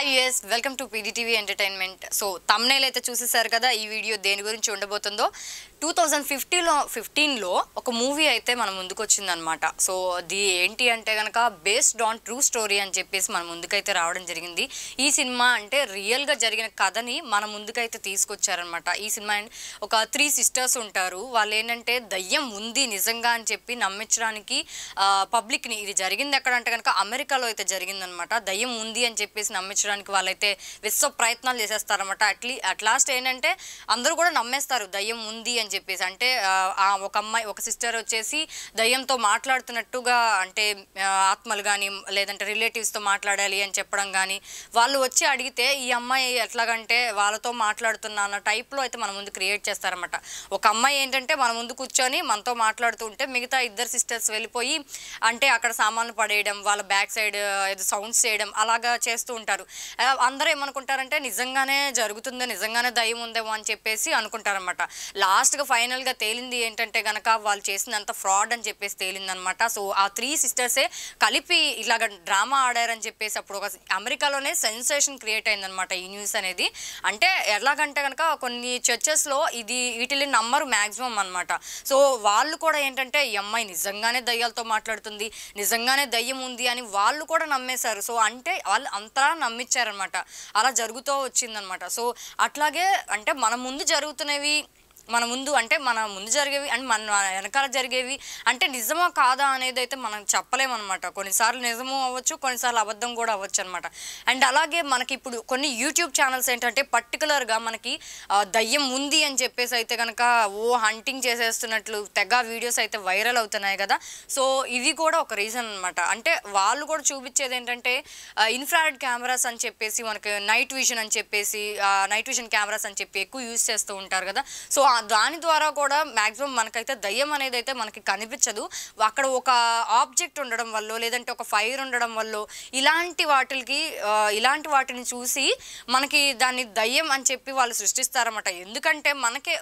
hi yes welcome to PDTV entertainment so thumbnail అయితే చూసేసారు కదా ఈ వీడియో దేని గురించి ఉండబోతుందో టూ థౌజండ్ ఫిఫ్టీలో ఫిఫ్టీన్లో ఒక మూవీ అయితే మన ముందుకు వచ్చిందనమాట సో అది ఏంటి అంటే కనుక బేస్డ్ ఆన్ ట్రూ స్టోరీ అని చెప్పేసి మన ముందుకైతే రావడం జరిగింది ఈ సినిమా అంటే రియల్గా జరిగిన కథని మన ముందుకైతే తీసుకొచ్చారనమాట ఈ సినిమా ఒక త్రీ సిస్టర్స్ ఉంటారు వాళ్ళు ఏంటంటే దయ్యం ఉంది నిజంగా అని చెప్పి నమ్మించడానికి పబ్లిక్ని ఇది జరిగింది ఎక్కడంటే కనుక అమెరికాలో అయితే జరిగిందనమాట దయ్యం ఉంది అని చెప్పేసి నమ్మించడానికి తీర్చడానికి వాళ్ళైతే విశ్వ ప్రయత్నాలు చేసేస్తారనమాట అట్లీ అట్ లాస్ట్ ఏంటంటే అందరూ కూడా నమ్మేస్తారు దయ్యం ఉంది అని చెప్పేసి అంటే ఒక అమ్మాయి ఒక సిస్టర్ వచ్చేసి దయ్యంతో మాట్లాడుతున్నట్టుగా అంటే ఆత్మలు కానీ లేదంటే రిలేటివ్స్తో మాట్లాడాలి అని చెప్పడం కానీ వాళ్ళు వచ్చి అడిగితే ఈ అమ్మాయి ఎట్లాగంటే వాళ్ళతో మాట్లాడుతున్నా అన్న టైప్లో అయితే మన ముందు క్రియేట్ చేస్తారనమాట ఒక అమ్మాయి ఏంటంటే మన ముందు కూర్చొని మనతో మాట్లాడుతూ ఉంటే మిగతా ఇద్దరు సిస్టర్స్ వెళ్ళిపోయి అంటే అక్కడ సామాన్లు పడేయడం వాళ్ళ బ్యాక్ సైడ్ సౌండ్స్ చేయడం అలాగా చేస్తూ ఉంటారు అందరూ ఏమనుకుంటారంటే నిజంగానే జరుగుతుంది నిజంగానే దయ్యం ఉందేమో అని చెప్పేసి అనుకుంటారనమాట లాస్ట్గా ఫైనల్గా తేలింది ఏంటంటే కనుక వాళ్ళు చేసినంత ఫ్రాడ్ అని చెప్పేసి తేలిందనమాట సో ఆ త్రీ సిస్టర్సే కలిపి ఇలాగ డ్రామా ఆడారని చెప్పేసి అప్పుడు ఒక అమెరికాలోనే సెన్సేషన్ క్రియేట్ అయిందనమాట ఈ న్యూస్ అనేది అంటే ఎలాగంటే కనుక కొన్ని చర్చెస్లో ఇది వీటిని నమ్మరు మ్యాక్సిమం అనమాట సో వాళ్ళు కూడా ఏంటంటే ఈ అమ్మాయి నిజంగానే దయ్యాలతో మాట్లాడుతుంది నిజంగానే దయ్యం ఉంది అని వాళ్ళు కూడా నమ్మేశారు సో అంటే వాళ్ళు అంతా నమ్మి ఇచ్చారనమాట అలా జరుగుతూ వచ్చిందనమాట సో అట్లాగే అంటే మన ముందు జరుగుతున్నవి మన ముందు అంటే మన ముందు జరిగేవి అండ్ మన వెనకాల జరిగేవి అంటే నిజమా కాదా అనేది అయితే మనం చెప్పలేమన్నమాట కొన్నిసార్లు నిజము అవ్వచ్చు కొన్నిసార్లు అబద్ధం కూడా అవ్వచ్చు అనమాట అండ్ అలాగే మనకి ఇప్పుడు కొన్ని యూట్యూబ్ ఛానల్స్ ఏంటంటే పర్టికులర్గా మనకి దయ్యం ఉంది అని చెప్పేసి అయితే కనుక ఓ హంటింగ్ చేసేస్తున్నట్లు తెగ వీడియోస్ అయితే వైరల్ అవుతున్నాయి కదా సో ఇది కూడా ఒక రీజన్ అనమాట అంటే వాళ్ళు కూడా చూపించేది ఏంటంటే ఇన్ఫ్రారెడ్ కెమెరాస్ అని చెప్పేసి మనకి నైట్ విజన్ అని చెప్పేసి నైట్ విజన్ కెమెరాస్ అని చెప్పి ఎక్కువ యూజ్ చేస్తూ ఉంటారు కదా సో దాని ద్వారా కూడా మ్యాక్సిమం మనకైతే దయ్యం అనేది అయితే మనకి కనిపించదు అక్కడ ఒక ఆబ్జెక్ట్ ఉండడం వల్ల లేదంటే ఒక ఫైర్ ఉండడం వల్ల ఇలాంటి వాటికి ఇలాంటి వాటిని చూసి మనకి దాన్ని దయ్యం అని చెప్పి వాళ్ళు సృష్టిస్తారన్నమాట ఎందుకంటే మనకే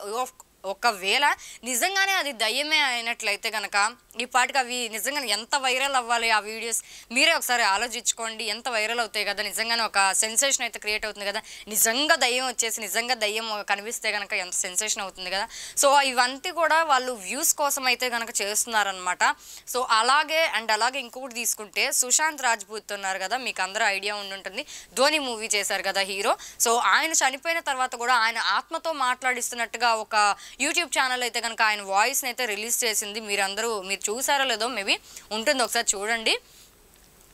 ఒకవేళ నిజంగానే అది దయ్యమే అయినట్లయితే కనుక ఈ పాటికి అవి నిజంగానే ఎంత వైరల్ అవ్వాలి ఆ వీడియోస్ మీరే ఒకసారి ఆలోచించుకోండి ఎంత వైరల్ అవుతాయి కదా నిజంగానే ఒక సెన్సేషన్ అయితే క్రియేట్ అవుతుంది కదా నిజంగా దయ్యం వచ్చేసి నిజంగా దయ్యం కనిపిస్తే కనుక ఎంత సెన్సేషన్ అవుతుంది కదా సో ఇవంతా కూడా వాళ్ళు వ్యూస్ కోసం అయితే కనుక చేస్తున్నారనమాట సో అలాగే అండ్ అలాగే ఇంకొకటి తీసుకుంటే సుశాంత్ రాజ్పూత్ ఉన్నారు కదా మీకు అందరూ ఐడియా ఉండి ఉంటుంది ధోని మూవీ చేశారు కదా హీరో సో ఆయన చనిపోయిన తర్వాత కూడా ఆయన ఆత్మతో మాట్లాడిస్తున్నట్టుగా ఒక యూట్యూబ్ ఛానల్ అయితే కనుక ఆయన వాయిస్ని అయితే రిలీజ్ చేసింది మీరందరూ మీరు చూసారో లేదో మేబీ ఉంటుంది ఒకసారి చూడండి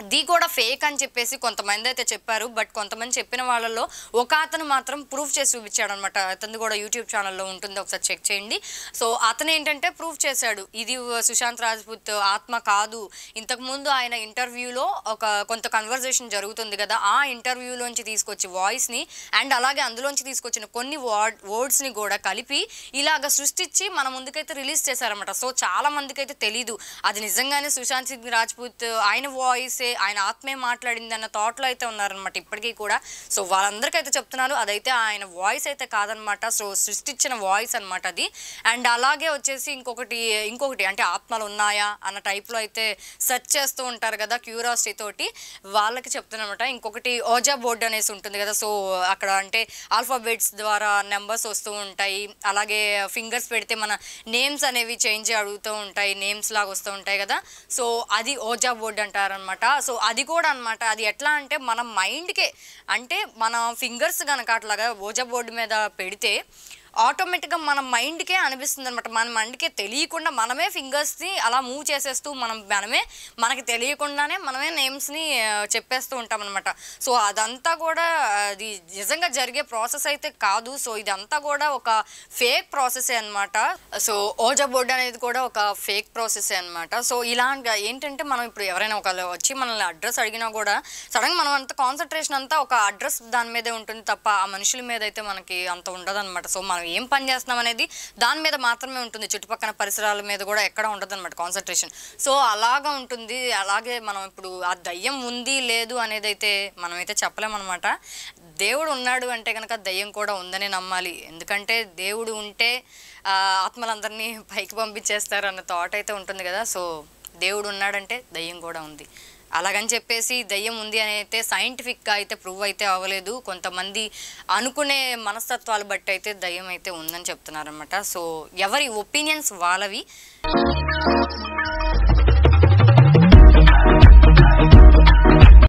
ఇది కూడా ఫేక్ అని చెప్పేసి కొంతమంది అయితే చెప్పారు బట్ కొంతమంది చెప్పిన వాళ్ళలో ఒక అతను మాత్రం ప్రూఫ్ చేసి చూపించాడు అనమాట అతను కూడా యూట్యూబ్ ఛానల్లో ఉంటుంది ఒకసారి చెక్ చేయండి సో అతను ఏంటంటే ప్రూఫ్ చేశాడు ఇది సుశాంత్ రాజ్పూత్ ఆత్మ కాదు ఇంతకుముందు ఆయన ఇంటర్వ్యూలో ఒక కొంత కన్వర్జేషన్ జరుగుతుంది కదా ఆ ఇంటర్వ్యూలోంచి తీసుకొచ్చి వాయిస్ని అండ్ అలాగే అందులోంచి తీసుకొచ్చిన కొన్ని వర్డ్ వర్డ్స్ని కూడా కలిపి ఇలాగ సృష్టించి మన ముందుకైతే రిలీజ్ చేశారనమాట సో చాలా మందికైతే తెలీదు అది నిజంగానే సుశాంత్ సింగ్ రాజ్పూత్ ఆయన వాయిసే ఆయన ఆత్మే మాట్లాడింది అన్న థాట్లో అయితే ఉన్నారనమాట ఇప్పటికీ కూడా సో వాళ్ళందరికీ అయితే చెప్తున్నారు అదైతే ఆయన వాయిస్ అయితే కాదనమాట సో సృష్టించిన వాయిస్ అనమాట అది అండ్ అలాగే వచ్చేసి ఇంకొకటి ఇంకొకటి అంటే ఆత్మలు ఉన్నాయా అన్న టైప్లో అయితే సెర్చ్ చేస్తూ ఉంటారు కదా క్యూరాసిటీ తోటి వాళ్ళకి చెప్తున్నమాట ఇంకొకటి ఓజా బోర్డు అనేసి ఉంటుంది కదా సో అక్కడ అంటే ఆల్ఫాబెట్స్ ద్వారా నెంబర్స్ వస్తూ ఉంటాయి అలాగే ఫింగర్స్ పెడితే మన నేమ్స్ అనేవి చేంజ్ అడుగుతూ ఉంటాయి నేమ్స్ లాగా వస్తూ ఉంటాయి కదా సో అది ఓజా బోర్డు అంటారనమాట సో అది కూడా అనమాట అది ఎట్లా అంటే మన మైండ్కే అంటే మన ఫింగర్స్ కనుక అట్లాగా ఓజా బోర్డు మీద పెడితే ఆటోమేటిక్గా మన మైండ్కే అనిపిస్తుంది అనమాట మన మైండ్కే తెలియకుండా మనమే ఫింగర్స్ని అలా మూవ్ చేసేస్తూ మనం మనమే మనకి తెలియకుండానే మనమే నేమ్స్ని చెప్పేస్తూ ఉంటాం అనమాట సో అదంతా కూడా అది నిజంగా జరిగే ప్రాసెస్ అయితే కాదు సో ఇదంతా కూడా ఒక ఫేక్ ప్రాసెసే అనమాట సో ఓజా బోర్డ్ అనేది కూడా ఒక ఫేక్ ప్రాసెసే అనమాట సో ఇలాంటి ఏంటంటే మనం ఇప్పుడు ఎవరైనా ఒకళ్ళు వచ్చి మనల్ని అడ్రస్ అడిగినా కూడా సడన్గా మనం అంత కాన్సన్ట్రేషన్ అంతా ఒక అడ్రస్ దాని మీదే ఉంటుంది తప్ప ఆ మనుషుల మీద అయితే మనకి అంత ఉండదు అనమాట సో మనం మనం ఏం పని చేస్తున్నాం అనేది దాని మీద మాత్రమే ఉంటుంది చుట్టుపక్కల పరిసరాల మీద కూడా ఎక్కడ ఉండదు అనమాట కాన్సన్ట్రేషన్ సో అలాగా ఉంటుంది అలాగే మనం ఇప్పుడు ఆ దయ్యం ఉంది లేదు అనేది అయితే మనం అయితే చెప్పలేమన్నమాట దేవుడు ఉన్నాడు అంటే కనుక దయ్యం కూడా ఉందని నమ్మాలి ఎందుకంటే దేవుడు ఉంటే ఆత్మలందరినీ పైకి పంపించేస్తారు అన్న థాట్ అయితే ఉంటుంది కదా సో దేవుడు ఉన్నాడంటే దయ్యం కూడా ఉంది అలాగని చెప్పేసి దయ్యం ఉంది అని అయితే సైంటిఫిక్గా అయితే ప్రూవ్ అయితే అవ్వలేదు కొంతమంది అనుకునే మనస్తత్వాలు బట్టి అయితే దయ్యం అయితే ఉందని చెప్తున్నారనమాట సో ఎవరి ఒపీనియన్స్ వాళ్ళవి